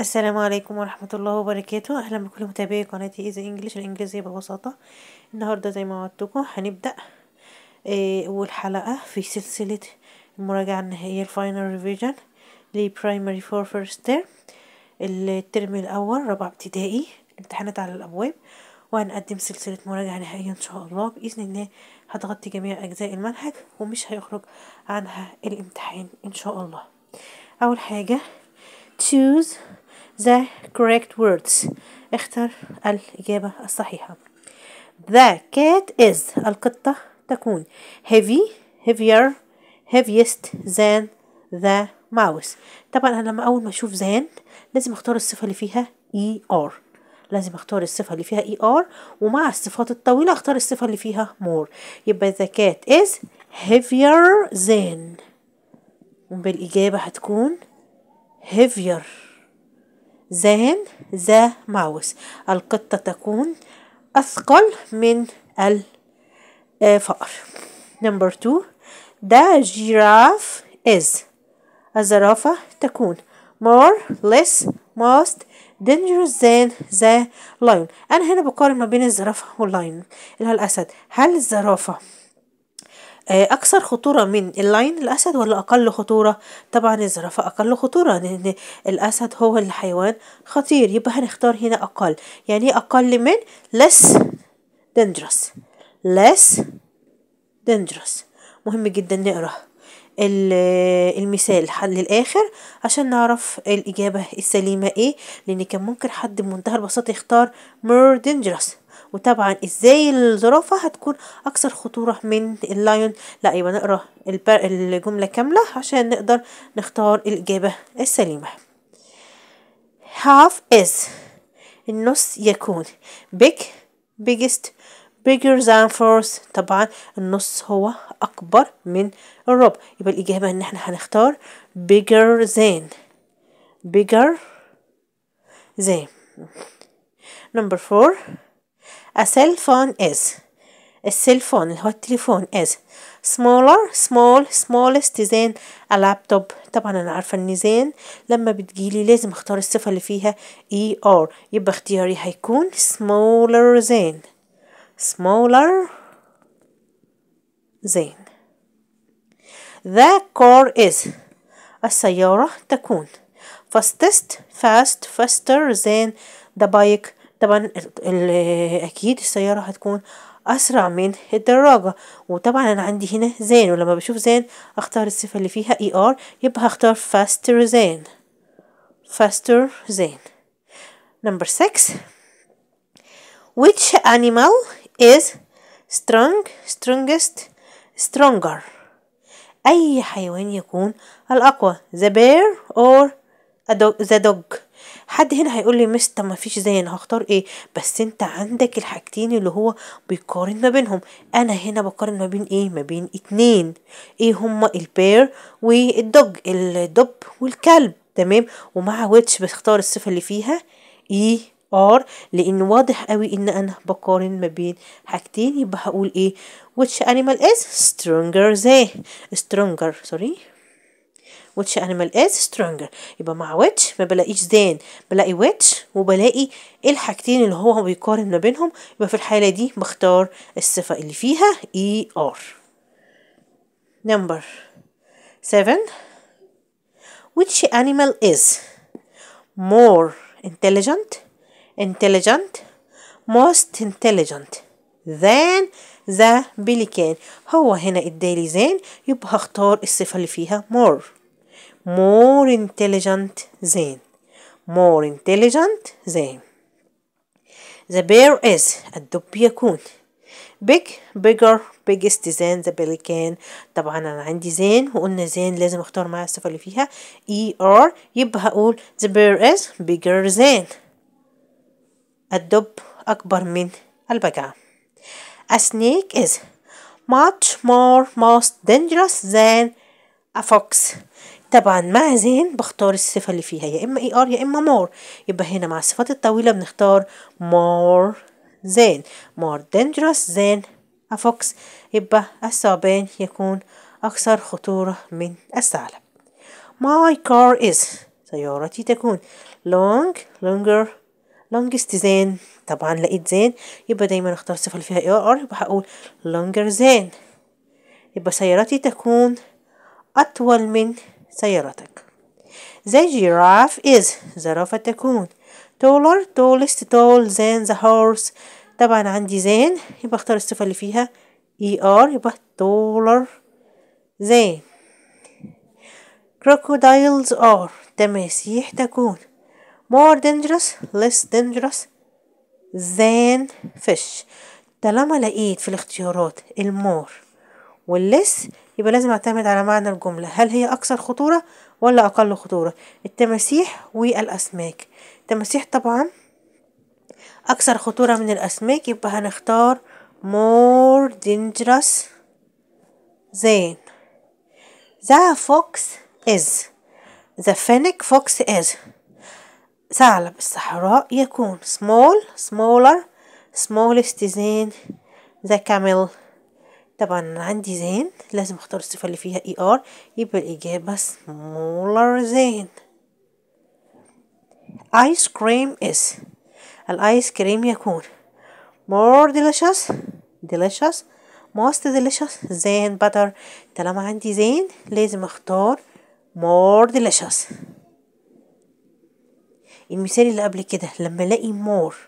السلام عليكم ورحمة الله وبركاته أهلا بكل متابعي قناة إيزي إنجليش الإنجليزية ببساطة النهاردة زي ما وعدتكم هنبدأ آه، أول حلقة في سلسلة المراجعة النهائية الفاينل ريفيجن لبرايمري فور فيرست تيرم الترم الأول رابع ابتدائي امتحانات على الأبواب وهنقدم سلسلة مراجعة نهائية إن شاء الله بإذن الله هتغطي جميع أجزاء المنهج ومش هيخرج عنها الامتحان إن شاء الله أول حاجة choose the correct words اختر الإجابة الصحيحة The cat is القطة تكون heavy heavier heaviest than the mouse طبعا أنا لما أول ما أشوف than لازم أختار الصفة اللي فيها er لازم أختار الصفة اللي فيها er ومع الصفات الطويلة أختار الصفة اللي فيها more يبقى the cat is heavier than وبالإجابة هتكون heavier زان ذا ماوس القطة تكون أثقل من الفأر نمبر تو ذا جيراف إز الزرافة تكون more less most dangerous than the lion أنا هنا بقارن ما بين الزرافة واللاين اللي هو الأسد هل الزرافة آه، أكثر خطورة من اللاين الأسد ولا أقل خطورة؟ طبعا الزرافة أقل خطورة لأن الأسد هو الحيوان خطير يبقى هنختار هنا أقل يعني إيه أقل من less dangerous less dangerous مهم جدا نقرأ المثال للآخر عشان نعرف الإجابة السليمة إيه لأن كان ممكن حد بمنتهى البساطة يختار more dangerous وطبعا ازاي الزرافة هتكون اكثر خطورة من اللايون لا يبقى نقرا الجملة كاملة عشان نقدر نختار الاجابة السليمة half is النص يكون big biggest bigger than force طبعا النص هو أكبر من الربع يبقى الإجابة إن احنا هنختار bigger than bigger than number 4 A cell phone is cell phone اللي هو التليفون is smaller small smallest than a laptop طبعا انا عارفه ان زين لما بتجيلي لازم اختار الصفه اللي فيها اي ار يبقى اختياري هيكون smaller than smaller than the car is السياره تكون fastest fast faster than the bike طبعا اكيد السيارة هتكون اسرع من الدراجة وطبعا انا عندي هنا زين ولما بشوف زين اختار الصفة اللي فيها اي e ار يبقى هختار faster زين faster زين number 6 which animal is strong strongest stronger أي حيوان يكون الأقوى the bear or the dog حد هنا هيقول لي مستر ما فيش زي انا هختار ايه بس انت عندك الحاجتين اللي هو بيقارن ما بينهم انا هنا بقارن ما بين ايه ما بين اتنين ايه هما البير والدوج الدب والكلب تمام ومع ويتش بختار الصفه اللي فيها اي e ار لان واضح قوي ان انا بقارن ما بين حاجتين يبقى هقول ايه which animal is stronger than stronger sorry which animal is stronger يبقى مع which ما بلاقيش then بلاقي which وبلاقي الحاجتين اللي هو بيقارن ما بينهم يبقى في الحالة دي بختار الصفة اللي فيها er number seven which animal is more intelligent intelligent most intelligent than the pelican هو هنا ادالي زين يبقى هختار الصفة اللي فيها more more intelligent than more intelligent than the bear is الدب يكون big bigger biggest than the pelican طبعا انا عندي زين وقلنا زين لازم اختار معايا الصفة اللي فيها er يبقى هقول the bear is bigger than الدب اكبر من البقعة a snake is much more most dangerous than a fox طبعا مع زين بختار الصفة اللي فيها يا إما اي ار يا إما مور يبقى هنا مع الصفات الطويلة بنختار مور زين مور دينجرس زين أفوكس يبقى الثعبان يكون أكثر خطورة من الثعلب ماي كار إز سيارتي تكون لونج لونجر لونجست زين طبعا لقيت زين يبقى دايما اختار الصفة اللي فيها اي ار يبقى هقول لونجر زين يبقى سيارتي تكون أطول من سيارتك The giraffe is زرافة تكون taller tallest tall than the horse طبعا عندي زين يبقى اختار الصفة اللي فيها er يبقى taller than crocodiles are تماسيح تكون more dangerous less dangerous than fish طالما لقيت في الاختيارات المور والليس يبقى لازم اعتمد على معنى الجملة هل هي أكثر خطورة ولا أقل خطورة التماسيح والأسماك التماسيح طبعا أكثر خطورة من الأسماك يبقى هنختار more dangerous than the fox is the fennec fox is ثعلب الصحراء يكون small smaller smallest than the camel طبعا عندي زين لازم اختار الصفة اللي فيها اي e ار يبقى الإجابة سمولر زين ايس كريم اس الايس كريم يكون مور ديليشس ديليشس موست ديليشس زين butter طالما عندي زين لازم اختار مور ديليشس المثال اللي قبل كده لما الاقي مور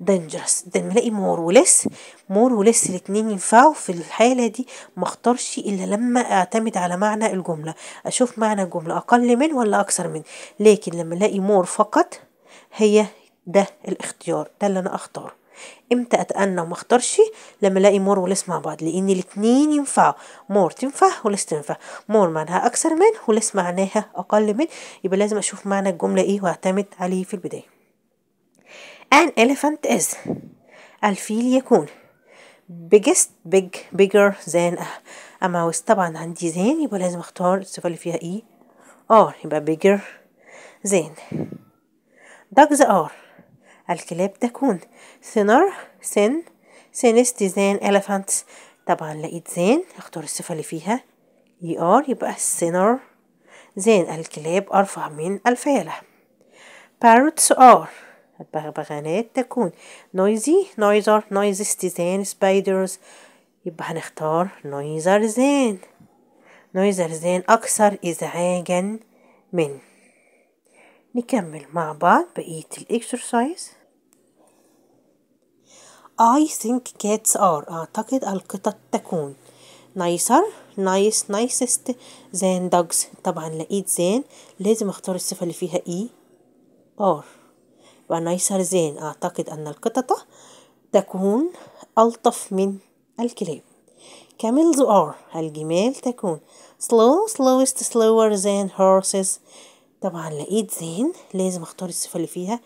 دانجرس ده نلاقي مور ولس مور ولس الاتنين ينفعوا في الحالة دي ما اختارش الا لما اعتمد على معنى الجملة اشوف معنى الجملة اقل من ولا اكثر من لكن لما الاقي مور فقط هي ده الاختيار ده اللي انا اختاره امتى اتأنى وما اختارش لما الاقي مور ولس مع بعض لان الاتنين ينفعوا مور تنفع ولس تنفع مور معناها اكثر من ولس معناها اقل من يبقى لازم اشوف معنى الجمله ايه واعتمد عليه في البدايه an elephant is الفيل يكون biggest big bigger than a mouse طبعا عندي زين يبقى لازم اختار الصفة اللي فيها اي e. ار يبقى bigger than dogs are الكلاب تكون thinner thin thinnest than elephants طبعا لقيت زين اختار الصفة اللي فيها اي e ار يبقى thinner than الكلاب أرفع من الفيلة parrots are البغبغانات تكون نويزي نويزر زين سبايدرز يبقى هنختار زين نويزر زين أكثر إزعاجا من نكمل مع بعض بقية الإكسرسايز I think cats are أعتقد القطط تكون nicer nice nicest than dogs طبعا لقيت زين لازم اختار الصفة اللي فيها e or ونيسر زين أعتقد أن القطط تكون ألطف من الكلاب camels are الجمال تكون slow slowest slower than horses طبعا لقيت زين لازم اختار الصفة اللي فيها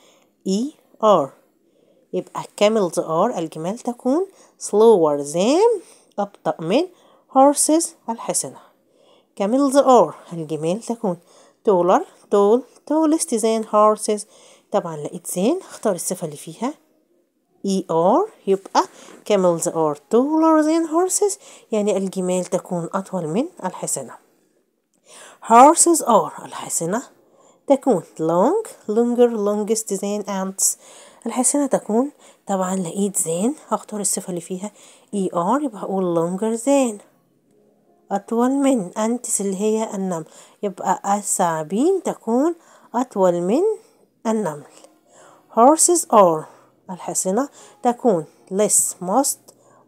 e r يبقى camels are الجمال تكون slower than أبطأ من horses الحسنة camels are الجمال تكون taller tall tallest than horses طبعا لقيت زين هختار الصفة اللي فيها ER يبقى camels are taller than horses يعني الجمال تكون أطول من الحصنة horses are الحصنة تكون long longer longest than ants الحصنة تكون طبعا لقيت زين هختار الصفة اللي فيها ER يبقى هقول longer than أطول من أنتس اللي هي النمل يبقى الثعابين تكون أطول من النمل horses are الحصنة تكون less most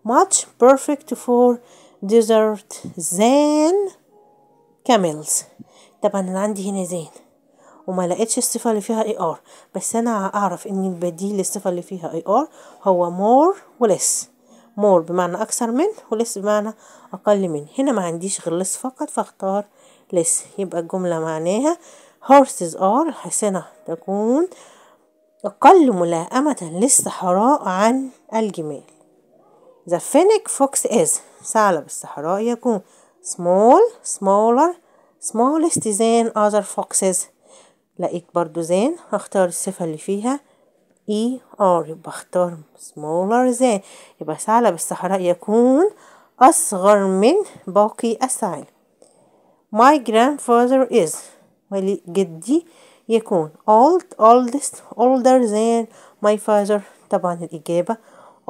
much perfect for desert than camels طبعا انا عندي هنا زين وما لقيتش الصفه اللي فيها اي ار بس انا اعرف ان البديل للصفه اللي فيها اي ار هو مور ولس مور بمعنى اكثر من ولس بمعنى اقل من هنا ما عنديش غير لس فقط فاختار لس يبقى الجمله معناها horses are الحصنة تكون أقل ملائمة للصحراء عن الجمال The fennec fox is ثعلب الصحراء يكون small smaller smallest than other foxes لقيت برضو زين هختار الصفة اللي فيها e r يبقى اختار smaller than يبقى ثعلب الصحراء يكون أصغر من باقي الثعالب My grandfather is جدي يكون old oldest older than my father طبعا الإجابة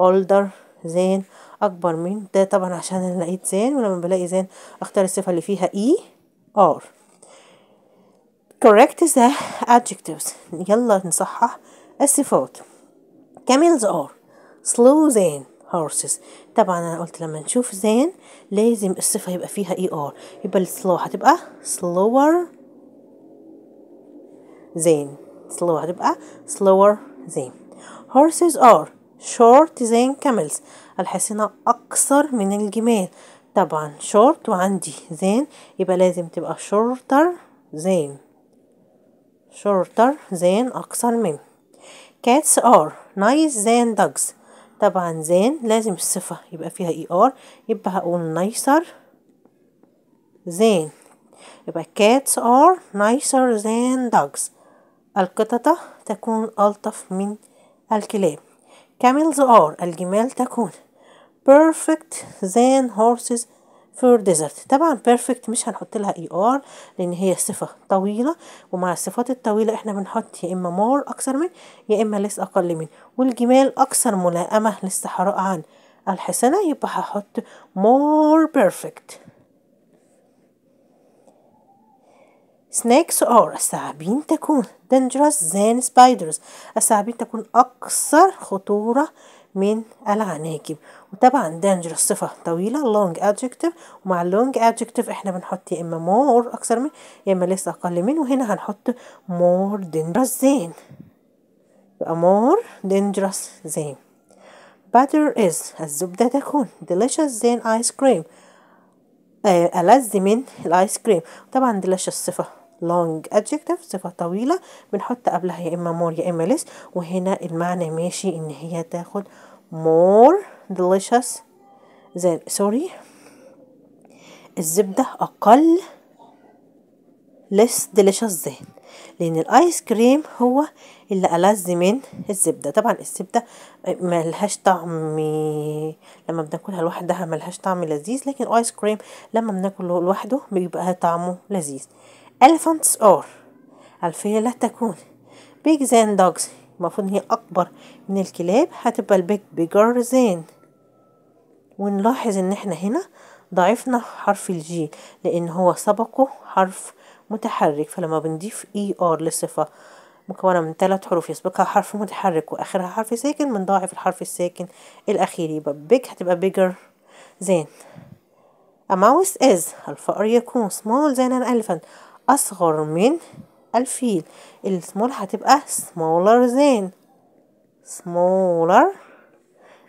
older than أكبر من ده طبعا عشان أنا لقيت than ولما بلاقي than أختار الصفة اللي فيها e or correct the adjectives يلا نصحح الصفات camels are slow than horses طبعا أنا قلت لما نشوف than لازم الصفة يبقى فيها ار e، يبقى السلو هتبقى slower than slow هتبقى slower than horses are short than camels الحصينة أقصر من الجمال طبعا short وعندي than يبقى لازم تبقى shorter than shorter than أقصر من cats are nice than dogs طبعا than لازم الصفة يبقى فيها اي ER يبقى هقول nicer than يبقى cats are nicer than dogs القطط تكون ألطف من الكلاب camels are الجمال تكون perfect than horses for desert طبعا perfect مش هنحط لها اي e ار لان هي صفة طويلة ومع الصفات الطويلة احنا بنحط يا اما more اكثر من يا اما لس اقل من والجمال اكثر ملائمة للصحراء عن الحسنة يبقى هحط more perfect سناكس اور الثعابين تكون دنجرس زين سبايدرز الثعابين تكون اكثر خطوره من العناكب وطبعا دنجرس صفه طويله لونج adjective ومع long adjective احنا بنحط يا اما مور اكثر من يا اما لسه اقل من وهنا هنحط مور دنجرس زين يبقى مور دنجرس زين butter از الزبده تكون delicious زين ايس كريم ألذ من الآيس كريم طبعا دلش صفه long adjective صفة طويلة بنحط قبلها يا إما more يا إما less وهنا المعنى ماشي إن هي تاخد more delicious than sorry الزبدة أقل less delicious than لأن الآيس كريم هو اللي ألذ من الزبدة طبعا الزبدة ملهاش طعم لما بناكلها لوحدها ملهاش طعم لذيذ لكن الآيس كريم لما بناكله لوحده بيبقى طعمه لذيذ elephants are ألفية لا تكون big than dogs المفروض هي أكبر من الكلاب هتبقى البيج bigger than ونلاحظ إن إحنا هنا ضعفنا حرف الجي لأن هو سبقه حرف متحرك فلما بنضيف اي e ار لصفة مكونة من ثلاث حروف يسبقها حرف متحرك وآخرها حرف ساكن بنضاعف الحرف الساكن الأخير يبقى big هتبقى bigger than A mouse is الفأر يكون small than an elephant أصغر من الفيل السمول هتبقى smaller than smaller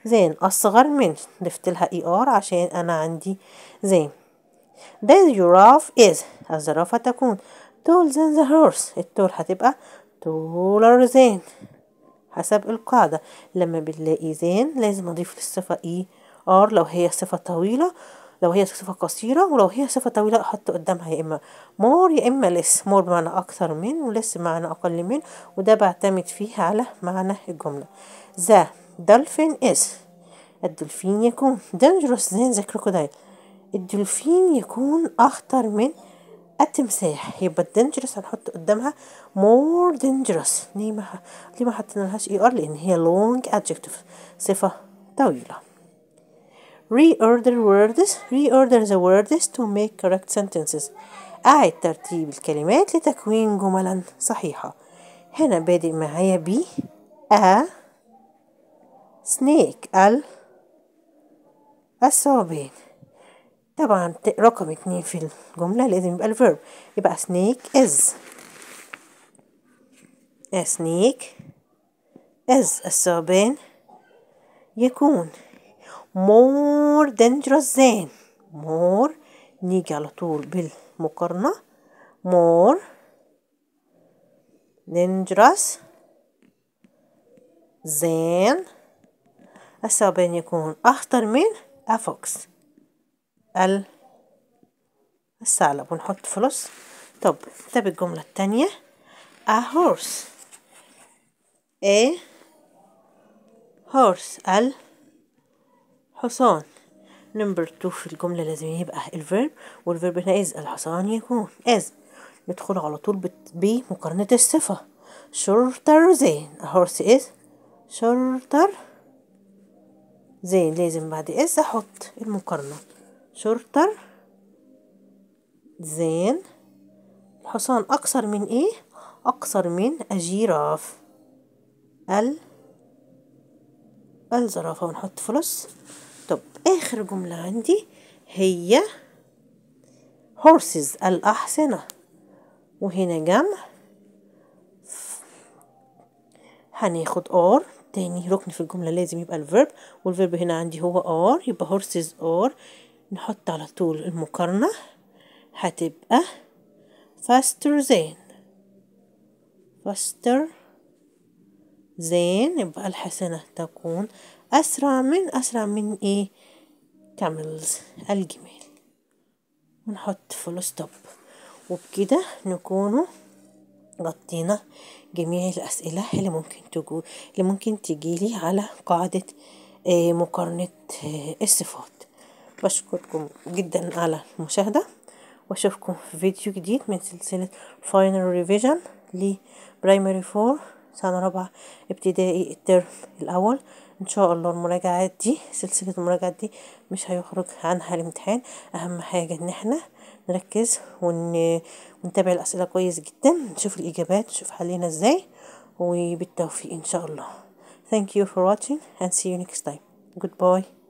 than أصغر من ضفت لها اي e ار عشان أنا عندي than The giraffe is الزرافة تكون tall than the horse الطول هتبقى taller than حسب القاعدة لما بنلاقي than لازم أضيف للصفة اي e ار لو هي صفة طويلة لو هي صفة قصيرة ولو هي صفة طويلة أحط قدامها يا إما مور يا إما لس مور بمعنى أكثر من ولس بمعنى أقل من وده بعتمد فيه على معنى الجملة ذا دولفين إز الدولفين يكون dangerous زين ذا كروكودايل الدولفين يكون أخطر من التمساح يبقى dangerous هنحط قدامها مور dangerous ليه ما ليه ما اي ار e لان هي لونج أدجكتيف صفة طويلة reorder words reorder the words to make correct sentences أعد ترتيب الكلمات لتكوين جملا صحيحة هنا بادئ معايا ب a snake ال الثعبان طبعا رقم اتنين في الجملة لازم يبقى الفيرب يبقى snake is a snake is الثعبان يكون more dangerous than more نيجي على طول بالمقارنة more dangerous than الثعبان يكون أخطر من a fox ال الثعلب ونحط فلوس طب ده بالجملة التانية a horse a horse ال حصان نمبر 2 في الجملة لازم يبقى الفيرب والفيرب هنا إذ الحصان يكون إذ ندخل على طول بمقارنة الصفة شرطر زين هورس إذ شرطر زين لازم بعد إذ أحط المقارنة شرطر زين الحصان أقصر من إيه؟ أقصر من الجيراف ال الزرافة ونحط فلوس طب آخر جملة عندي هي horses الأحصنة وهنا جمع هناخد or تاني ركن في الجملة لازم يبقى الفيرب والفيرب هنا عندي هو or يبقى horses or نحط على طول المقارنة هتبقى faster than faster than يبقى الحسنة تكون أسرع من أسرع من إيه كاملز الجمال ونحط فول ستوب وبكده نكون غطينا جميع الأسئلة اللي ممكن تجو اللي ممكن تجيلي على قاعدة آه، مقارنة آه، الصفات بشكركم جدا على المشاهدة واشوفكم في فيديو جديد من سلسلة فاينل ريفيجن لبرايمري فور سنة رابعة ابتدائي الترم الأول ان شاء الله المراجعات دي سلسله المراجعات دي مش هيخرج عنها الامتحان اهم حاجه ان احنا نركز ون... ونتابع الاسئله كويس جدا نشوف الاجابات نشوف حلينا ازاي وبالتوفيق ان شاء الله thank you for watching and see you next time goodbye